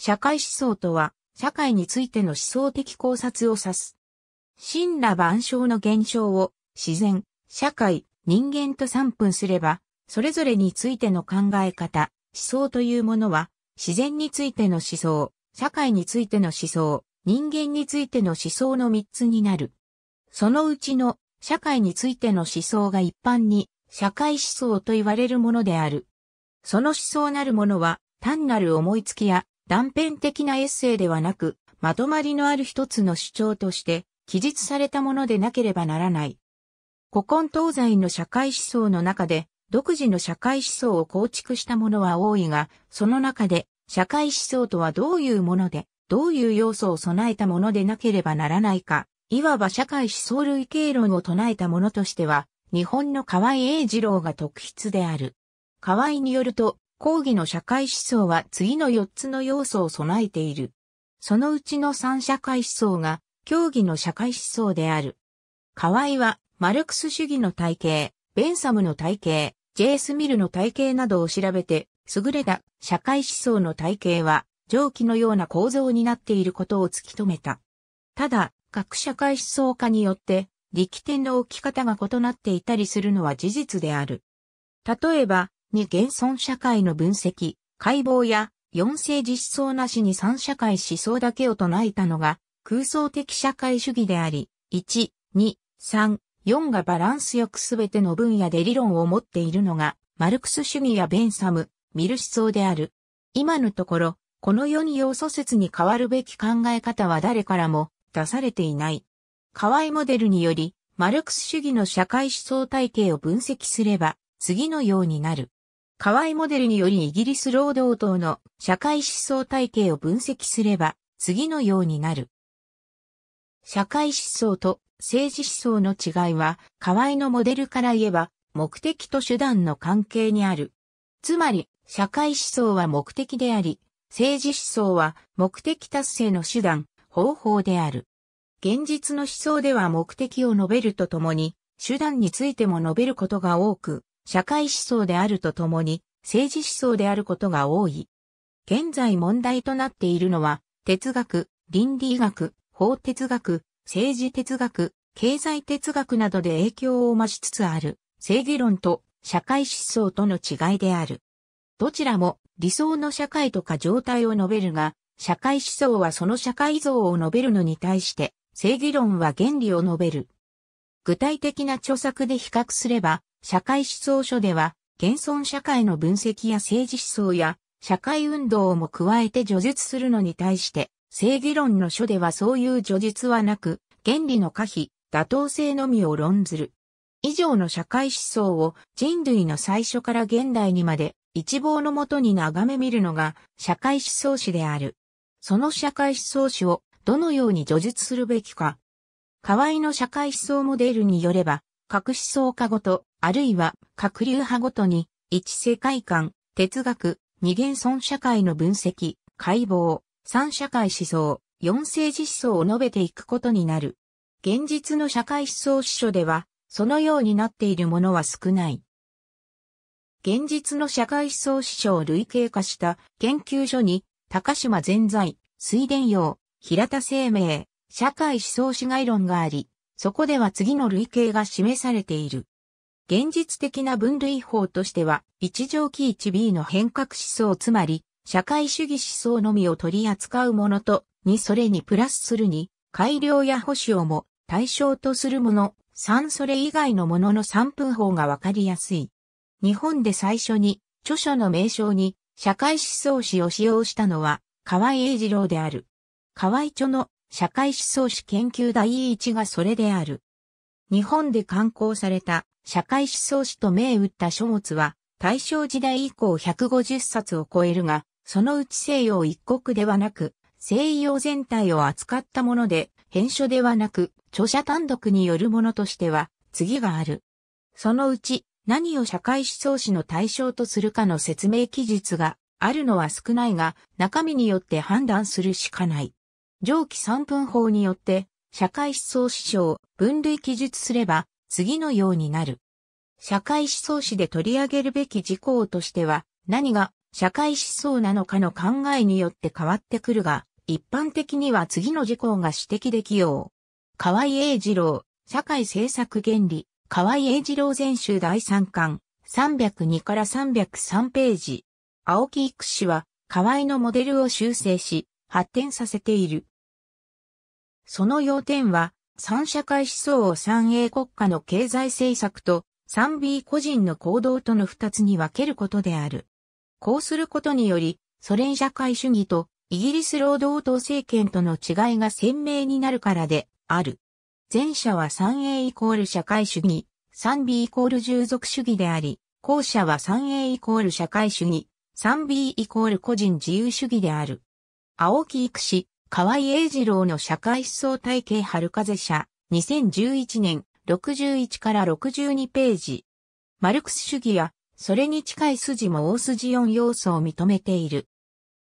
社会思想とは、社会についての思想的考察を指す。神羅万象の現象を自然、社会、人間と3分すれば、それぞれについての考え方、思想というものは、自然についての思想、社会についての思想、人間についての思想の3つになる。そのうちの社会についての思想が一般に社会思想と言われるものである。その思想なるものは単なる思いつきや断片的なエッセイではなく、まとまりのある一つの主張として、記述されたものでなければならない。古今東西の社会思想の中で、独自の社会思想を構築したものは多いが、その中で、社会思想とはどういうもので、どういう要素を備えたものでなければならないか、いわば社会思想類経論を唱えたものとしては、日本の河合英二郎が特筆である。河合によると、講義の社会思想は次の4つの要素を備えている。そのうちの3社会思想が、教義の社会思想である。河合は、マルクス主義の体系、ベンサムの体系、ジェイスミルの体系などを調べて、優れた社会思想の体系は、上記のような構造になっていることを突き止めた。ただ、各社会思想家によって、力点の置き方が異なっていたりするのは事実である。例えば、に現存社会の分析、解剖や四世実相なしに三社会思想だけを唱えたのが空想的社会主義であり、1、2、3、4がバランスよくすべての分野で理論を持っているのが、マルクス主義やベンサム、ミル思想である。今のところ、この世に要素説に変わるべき考え方は誰からも出されていない。河合モデルにより、マルクス主義の社会思想体系を分析すれば、次のようになる。河合モデルによりイギリス労働党の社会思想体系を分析すれば、次のようになる。社会思想と政治思想の違いは、河合のモデルから言えば、目的と手段の関係にある。つまり、社会思想は目的であり、政治思想は目的達成の手段、方法である。現実の思想では目的を述べるとともに、手段についても述べることが多く、社会思想であるとともに政治思想であることが多い。現在問題となっているのは、哲学、倫理医学、法哲学、政治哲学、経済哲学などで影響を増しつつある、正義論と社会思想との違いである。どちらも理想の社会とか状態を述べるが、社会思想はその社会像を述べるのに対して、正義論は原理を述べる。具体的な著作で比較すれば、社会思想書では、現存社会の分析や政治思想や社会運動をも加えて叙述するのに対して、正義論の書ではそういう叙述はなく、原理の可否、妥当性のみを論ずる。以上の社会思想を人類の最初から現代にまで一望のもとに眺め見るのが社会思想史である。その社会思想史をどのように叙述するべきか。河合の社会思想モデルによれば、各思想家ごと、あるいは各流派ごとに、一世界観、哲学、二元尊社会の分析、解剖、三社会思想、四政治思想を述べていくことになる。現実の社会思想史書では、そのようになっているものは少ない。現実の社会思想史書を類型化した研究所に、高島全財、水田洋、平田生命、社会思想史概論があり、そこでは次の類型が示されている。現実的な分類法としては、一条期一 b の変革思想つまり、社会主義思想のみを取り扱うものと、にそれにプラスするに、改良や保守をも対象とするもの、三それ以外のものの三分法がわかりやすい。日本で最初に、著書の名称に、社会思想史を使用したのは、河合英二郎である。河合著の社会思想史研究第一がそれである。日本で刊行された社会思想史と銘打った書物は大正時代以降150冊を超えるが、そのうち西洋一国ではなく、西洋全体を扱ったもので、編書ではなく、著者単独によるものとしては、次がある。そのうち、何を社会思想史の対象とするかの説明記述があるのは少ないが、中身によって判断するしかない。上記3分法によって、社会思想史を分類記述すれば、次のようになる。社会思想史で取り上げるべき事項としては、何が社会思想なのかの考えによって変わってくるが、一般的には次の事項が指摘できよう。河合英二郎、社会政策原理、河合英二郎全集第3巻、302から303ページ。青木育氏は、河合のモデルを修正し、発展させている。その要点は、三社会思想を三 a 国家の経済政策と三 b 個人の行動との二つに分けることである。こうすることにより、ソ連社会主義とイギリス労働党政権との違いが鮮明になるからである。前者は 3A イコール社会主義、3B イコール従属主義であり、後者は 3A イコール社会主義、3B イコール個人自由主義である。青木育志、河合英二郎の社会思想体系春風社、2011年、61から62ページ。マルクス主義や、それに近い筋も大筋4要素を認めている。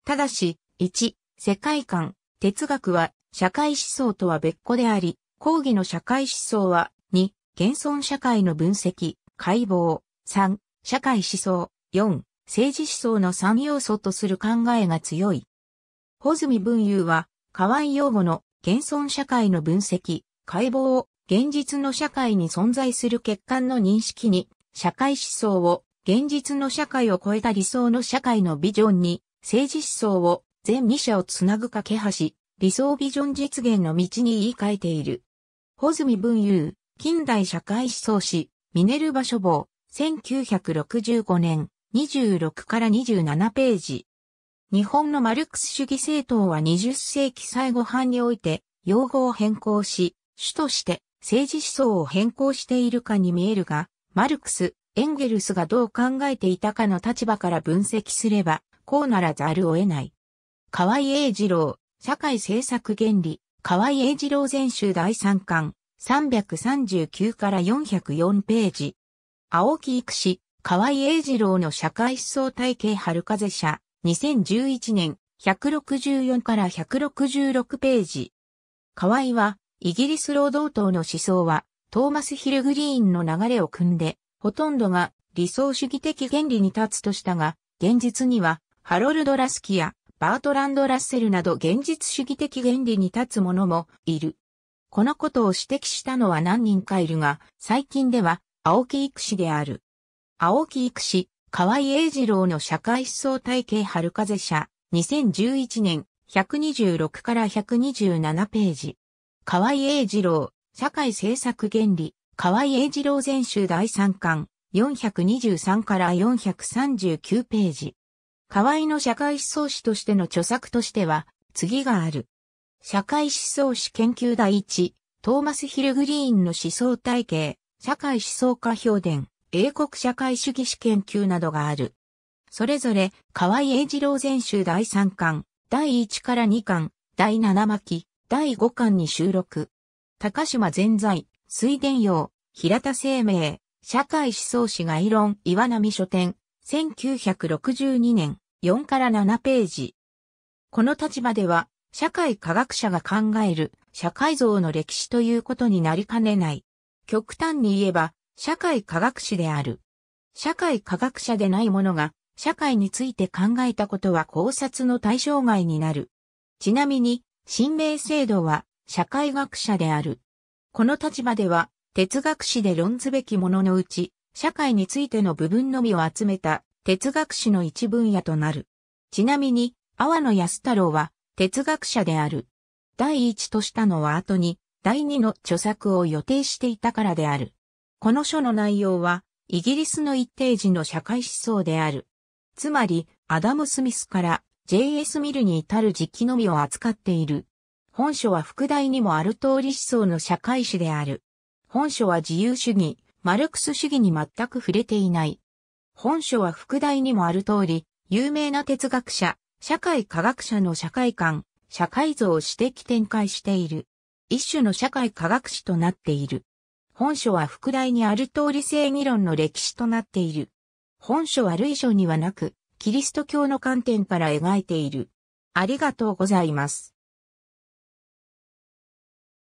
ただし、1、世界観、哲学は、社会思想とは別個であり、講義の社会思想は、2、現存社会の分析、解剖、3、社会思想、4、政治思想の3要素とする考えが強い。穂積文雄は、河合用語の現存社会の分析、解剖を現実の社会に存在する欠陥の認識に、社会思想を現実の社会を超えた理想の社会のビジョンに、政治思想を全2者をつなぐ架け橋、理想ビジョン実現の道に言い換えている。穂積文雄、近代社会思想史、ミネルバ書房、1965年26から27ページ。日本のマルクス主義政党は20世紀最後半において、用語を変更し、主として政治思想を変更しているかに見えるが、マルクス、エンゲルスがどう考えていたかの立場から分析すれば、こうならざるを得ない。河合英二郎、社会政策原理、河合英二郎全集第3巻、339から404ページ。青木育氏、河合英二郎の社会思想体系春風社、2011年、164から166ページ。河合は、イギリス労働党の思想は、トーマス・ヒルグリーンの流れを組んで、ほとんどが理想主義的原理に立つとしたが、現実には、ハロルド・ラスキや、バートランド・ラッセルなど現実主義的原理に立つ者もいる。このことを指摘したのは何人かいるが、最近では、青木育士である。青木育士、河合英二郎の社会思想体系春風社、2011年、126から127ページ。河合英二郎、社会政策原理、河合英二郎全集第3巻、423から439ページ。河合の社会思想史としての著作としては、次がある。社会思想史研究第1、トーマス・ヒルグリーンの思想体系、社会思想家評伝。英国社会主義史研究などがある。それぞれ、河合英二郎全集第3巻、第1から2巻、第7巻、第5巻に収録。高島全在、水田洋、平田生命、社会思想史概論岩波書店、1962年、4から7ページ。この立場では、社会科学者が考える社会像の歴史ということになりかねない。極端に言えば、社会科学史である。社会科学者でない者が、社会について考えたことは考察の対象外になる。ちなみに、新明制度は、社会学者である。この立場では、哲学史で論ずべきもののうち、社会についての部分のみを集めた、哲学史の一分野となる。ちなみに、阿波野安太郎は、哲学者である。第一としたのは後に、第二の著作を予定していたからである。この書の内容は、イギリスの一定時の社会思想である。つまり、アダム・スミスから J.S. ミルに至る時期のみを扱っている。本書は副題にもある通り思想の社会史である。本書は自由主義、マルクス主義に全く触れていない。本書は副題にもある通り、有名な哲学者、社会科学者の社会観、社会像を指摘展開している。一種の社会科学史となっている。本書は副題にある通り正義論の歴史となっている。本書は類書にはなく、キリスト教の観点から描いている。ありがとうございます。